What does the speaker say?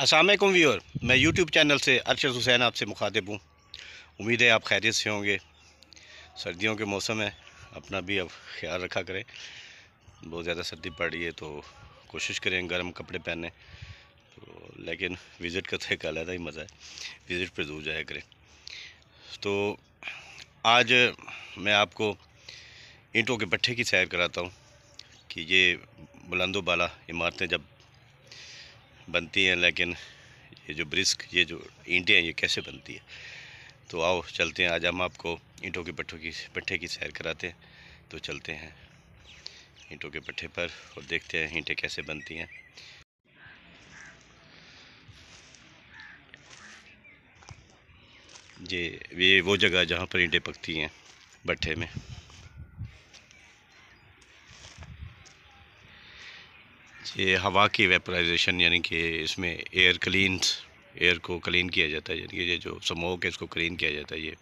Aslam viewer मैं YouTube channel से अरशद हुसैन आपसे मुखातिब हूँ उम्मीद है आप खैरियत से होंगे सर्दियों के मौसम है अपना भी अब ख्याल रखा करें बहुत ज़्यादा सर्दी पड़ रही है तो कोशिश करें गर्म कपड़े पहने तो लेकिन विज़िट का तो एक अलहदा ही मज़ा है विज़िट पर ज़रूर जाया करें तो आज मैं आपको ईंटों के पट्ठे की सैर कराता हूँ कि ये बुलंदोबाला इमारतें जब बनती हैं लेकिन ये जो ब्रिस्क ये जो ईंटें हैं ये कैसे बनती है तो आओ चलते हैं आज हम आपको ईंटों के पट्ठों की पट्ठे की सैर कराते हैं तो चलते हैं ईंटों के पट्ठे पर और देखते हैं ईंटें कैसे बनती हैं जी ये वो जगह जहाँ पर ईंटें पकती हैं भट्ठे में ये हवा की वेपराइजेशन यानी कि इसमें एयर क्लीन एयर को क्लीन किया जाता है यानी कि ये जो स्मोक है इसको क्लीन किया जाता है ये